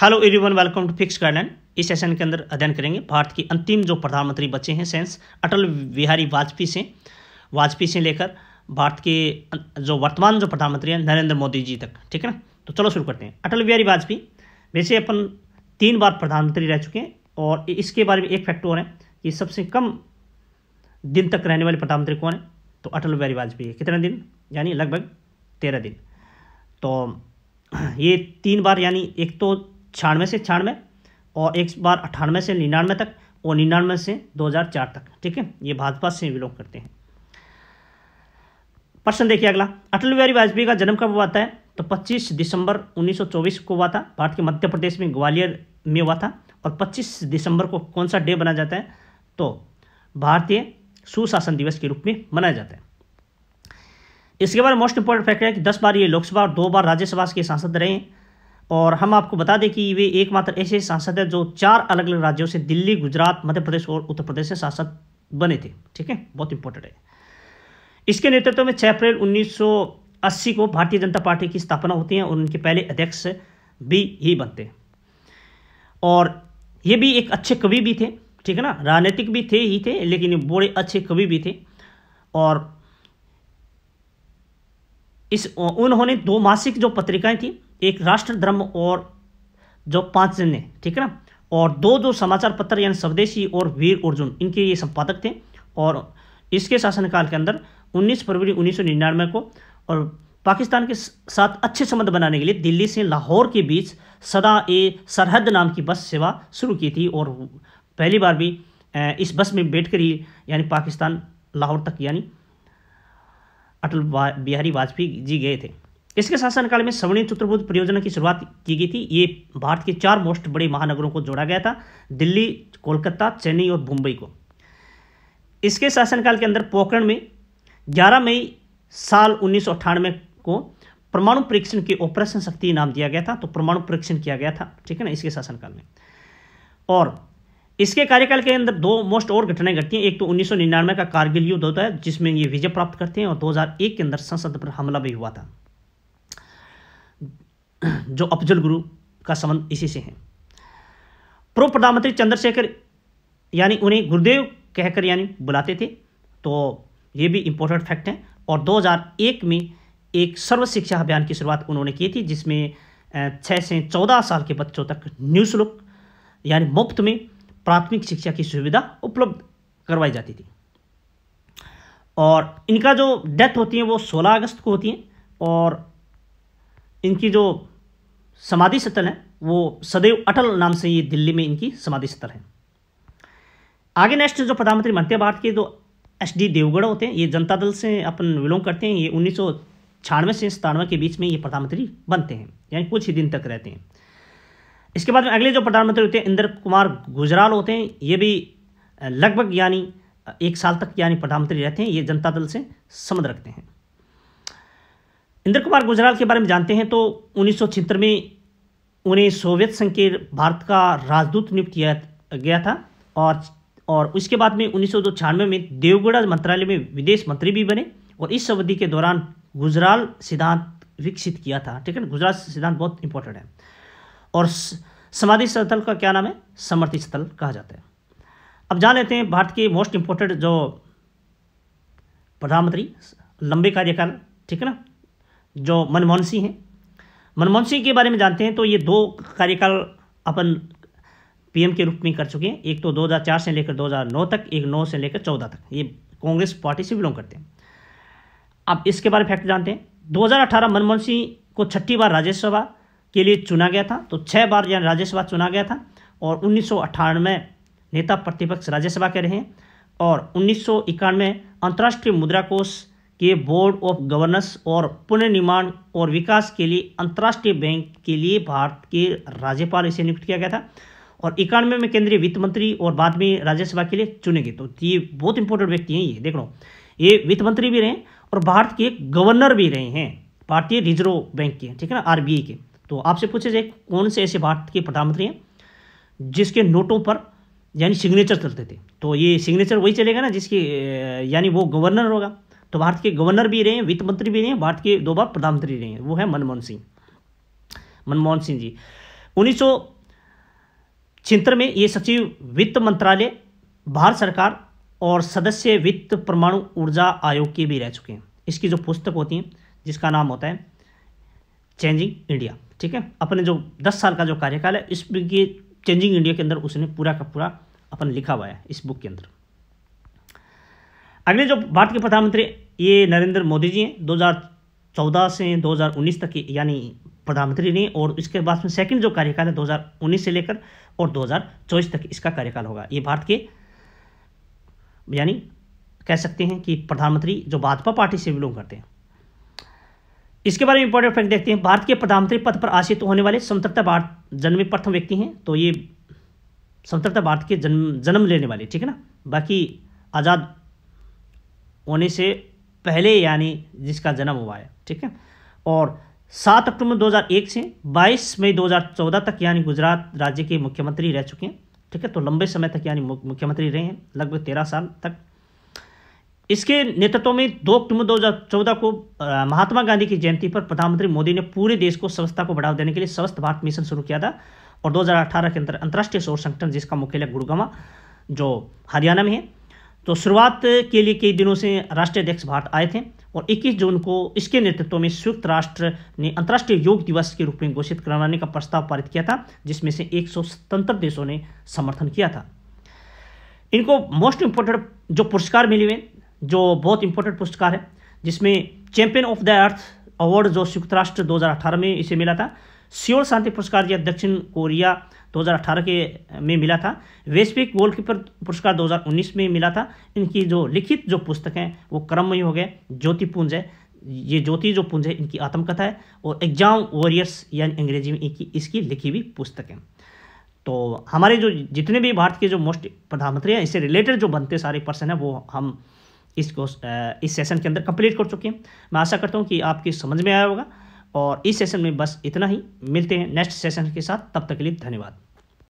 hello everyone welcome to fix garden इस session के अंदर अध्ययन करेंगे भारत के अंतिम जो प्रधानमंत्री बचे हैं सेंस अटल बिहारी वाजपेयी से वाजपेयी से लेकर भारत के अं, जो वर्तमान जो प्रधानमंत्री हैं नरेंद्र मोदी जी तक ठीक है ना तो चलो शुरू करते हैं अटल बिहारी वाजपेयी वैसे अपन तीन बार प्रधानमंत्री रह चुके हैं और इसके बारे में एक फैक्ट और है कि सबसे कम दिन तक रहने वाले प्रधानमंत्री कौन है तो अटल बिहारी वाजपेयी है कितने दिन यानी लगभग तेरह दिन तो ये तीन बार यानी एक तो छियानवे से छियानवे और एक बार अठानवे से निन्यानवे तक और निन्यानवे से 2004 तक ठीक है ये भाजपा से बिलोंग करते हैं प्रश्न देखिए अगला अटल बिहारी वाजपेयी का जन्म कब हुआ था तो 25 दिसंबर 1924 को हुआ था भारत के मध्य प्रदेश में ग्वालियर में हुआ था और 25 दिसंबर को कौन सा डे मनाया जाता है तो भारतीय सुशासन दिवस के रूप में मनाया जाता है इसके बाद मोस्ट इंपोर्टेंट फैक्ट है कि दस बार ये लोकसभा और दो बार राज्यसभा के सांसद रहे हैं और हम आपको बता दें कि वे एकमात्र ऐसे सांसद हैं जो चार अलग अलग राज्यों से दिल्ली गुजरात मध्य प्रदेश और उत्तर प्रदेश से सांसद बने थे ठीक है बहुत इंपॉर्टेंट है इसके नेतृत्व में 6 अप्रैल 1980 को भारतीय जनता पार्टी की स्थापना होती है और उनके पहले अध्यक्ष भी ही बनते हैं और ये भी एक अच्छे कवि भी थे ठीक है ना राजनीतिक भी थे ही थे लेकिन बड़े अच्छे कवि भी थे और इस उन्होंने दो मासिक जो पत्रिकाएं थी एक राष्ट्र धर्म और जो पांच जन है ठीक है ना और दो जो समाचार पत्र यानी स्वदेशी और वीर अर्जुन इनके ये संपादक थे और इसके शासनकाल के अंदर 19 फरवरी उन्नीस को और पाकिस्तान के साथ अच्छे संबंध बनाने के लिए दिल्ली से लाहौर के बीच सदा ए सरहद नाम की बस सेवा शुरू की थी और पहली बार भी इस बस में बैठकर ही यानी पाकिस्तान लाहौर तक यानी अटल बिहारी वाजपेयी जी गए थे इसके शासनकाल में स्वर्णिम चतुर्भुज परियोजना की शुरुआत की गई थी ये भारत के चार मोस्ट बड़े महानगरों को जोड़ा गया था दिल्ली कोलकाता चेन्नई और मुंबई को इसके शासनकाल के अंदर पोखरण में 11 मई साल उन्नीस को परमाणु परीक्षण के ऑपरेशन शक्ति नाम दिया गया था तो परमाणु परीक्षण किया गया था ठीक है ना इसके शासनकाल में और इसके कार्यकाल के अंदर दो मोस्ट और घटनाएं घटती हैं एक तो उन्नीस का कारगिल युद्ध होता है जिसमें ये विजय प्राप्त करते हैं और 2001 के अंदर संसद पर हमला भी हुआ था जो अफजल गुरु का संबंध इसी से है पूर्व प्रधानमंत्री चंद्रशेखर यानी उन्हें गुरुदेव कहकर यानी बुलाते थे तो ये भी इम्पोर्टेंट फैक्ट है और 2001 में एक सर्व शिक्षा अभियान की शुरुआत उन्होंने की थी जिसमें छः से चौदह साल के बच्चों तक निःशुल्क यानी मुफ्त में प्राथमिक शिक्षा की सुविधा उपलब्ध करवाई जाती थी और इनका जो डेथ होती है वो 16 अगस्त को होती है और इनकी जो समाधि स्थल है वो सदैव अटल नाम से ये दिल्ली में इनकी समाधि स्थल है आगे नेक्स्ट जो प्रधानमंत्री मध्य भारत के जो एस डी देवगढ़ होते हैं ये जनता दल से अपन बिलोंग करते हैं ये उन्नीस छियानवे से सतानवे के बीच में ये प्रधानमंत्री बनते हैं यानी कुछ ही दिन तक रहते हैं इसके बाद में अगले जो प्रधानमंत्री होते हैं इंद्र कुमार गुजराल होते हैं ये भी लगभग यानी एक साल तक यानी प्रधानमंत्री रहते हैं ये जनता दल से संबंध रखते हैं इंद्र कुमार गुजराल के बारे में जानते हैं तो उन्नीस में उन्हें सोवियत संघ के भारत का राजदूत नियुक्त किया गया था और और उसके बाद में उन्नीस में देवगढ़ मंत्रालय में विदेश मंत्री भी बने और इस अवधि के दौरान गुजराल सिद्धांत विकसित किया था ठीक है ना गुजरात सिद्धांत बहुत इंपॉर्टेंट है और समाधि स्थल का क्या नाम है समर्थि स्थल कहा जाता है अब जान लेते हैं भारत के मोस्ट इम्पोर्टेंट जो प्रधानमंत्री लंबे कार्यकाल ठीक है ना जो मनमोहन सिंह हैं मनमोहन सिंह के बारे में जानते हैं तो ये दो कार्यकाल अपन पीएम के रूप में कर चुके हैं एक तो 2004 से लेकर 2009 तक एक 9 से लेकर 14 तक ये कांग्रेस पार्टी से बिलोंग करते हैं अब इसके बारे में फैक्ट जानते हैं 2018 मनमोहन सिंह को छठी बार राज्यसभा के लिए चुना गया था तो छः बार यहाँ राज्यसभा चुना गया था और उन्नीस में नेता प्रतिपक्ष राज्यसभा के रहे और उन्नीस सौ अंतर्राष्ट्रीय मुद्रा कोष के बोर्ड ऑफ गवर्नेंस और पुनर्निर्माण और विकास के लिए अंतर्राष्ट्रीय बैंक के लिए भारत के राज्यपाल इसे नियुक्त किया गया था और इक्यानवे में केंद्रीय वित्त मंत्री और बाद में राज्यसभा के लिए चुने गए तो ये बहुत इंपॉर्टेंट व्यक्ति हैं ये देख लो ये वित्त मंत्री भी रहे और भारत के गवर्नर भी रहे हैं भारतीय रिजर्व बैंक के ठीक है ना आर के तो आपसे पूछे जाए कौन से ऐसे भारत के प्रधानमंत्री हैं जिसके नोटों पर यानी सिग्नेचर चलते थे तो ये सिग्नेचर वही चलेगा ना जिसकी यानी वो गवर्नर होगा तो भारत के गवर्नर भी रहे हैं वित्त मंत्री भी रहे हैं भारत के दो बार प्रधानमंत्री रहे हैं वो है मनमोहन सिंह मनमोहन सिंह जी उन्नीस में ये सचिव वित्त मंत्रालय भारत सरकार और सदस्य वित्त परमाणु ऊर्जा आयोग के भी रह चुके हैं इसकी जो पुस्तक होती है जिसका नाम होता है चेंजिंग इंडिया ठीक है अपने जो दस साल का जो कार्यकाल है इस के चेंजिंग इंडिया के अंदर उसने पूरा का पूरा अपन लिखा हुआ है इस बुक के अंदर अगले जो भारत के प्रधानमंत्री ये नरेंद्र मोदी जी हैं 2014 से 2019 तक यानी प्रधानमंत्री रहे और इसके बाद में सेकंड जो कार्यकाल है 2019 से लेकर और 2024 तक इसका कार्यकाल होगा ये भारत के यानी कह सकते हैं कि प्रधानमंत्री जो भाजपा पार्टी से बिलोंग करते हैं इसके बारे में इंपॉर्टेंट फैक्ट देखते हैं भारत के प्रधानमंत्री पद पर आश्रित होने वाले स्वतंत्रता भारत जन्म प्रथम व्यक्ति हैं तो ये स्वतंत्रता भारत के जन्म जन्म लेने वाले ठीक है ना बाकी आज़ाद होने से पहले यानी जिसका जन्म हुआ है ठीक है और सात अक्टूबर 2001 से 22 मई 2014 तक यानी गुजरात राज्य के मुख्यमंत्री रह चुके हैं ठीक है तो लंबे समय तक यानी मुख्यमंत्री रहे हैं लगभग तेरह साल तक इसके नेतृत्व में दो अक्टूबर 2014 को महात्मा गांधी की जयंती पर प्रधानमंत्री मोदी ने पूरे देश को स्वच्छता को बढ़ावा देने के लिए स्वस्थ भारत मिशन शुरू किया था और 2018 के अंतर अंतर्राष्ट्रीय सौर संगठन जिसका मुख्यालय गुड़गावा जो हरियाणा में है तो शुरुआत के लिए कई दिनों से राष्ट्रीय अध्यक्ष भारत आए थे और 21 जून को इसके नेतृत्व में संयुक्त राष्ट्र ने अंतर्राष्ट्रीय योग दिवस के रूप में घोषित करवाने का प्रस्ताव पारित किया था जिसमें से एक स्वतंत्र देशों ने समर्थन किया था इनको मोस्ट इंपोर्टेंट जो पुरस्कार मिले हुए जो बहुत इंपॉर्टेंट पुरस्कार है जिसमें champion of the earth award जो संयुक्त राष्ट्र 2018 में इसे मिला था सियोल शांति पुरस्कार यह दक्षिण कोरिया 2018 के में मिला था वैश्विक गोलकीपर पुरस्कार 2019 में मिला था इनकी जो लिखित जो पुस्तक हैं वो क्रममयी हो गए पुंज है ये ज्योति जो पुंज है इनकी आत्मकथा है और एग्जाम वॉरियर्स यानी अंग्रेजी में इनकी इसकी लिखी हुई पुस्तक है तो हमारे जो जितने भी भारत के जो मोस्ट प्रधानमंत्री हैं इससे रिलेटेड जो बनते सारे पर्सन हैं वो हम इसको इस सेशन के अंदर कंप्लीट कर चुके हैं मैं आशा करता हूँ कि आपकी समझ में आया होगा और इस सेशन में बस इतना ही मिलते हैं नेक्स्ट सेशन के साथ तब तक के लिए धन्यवाद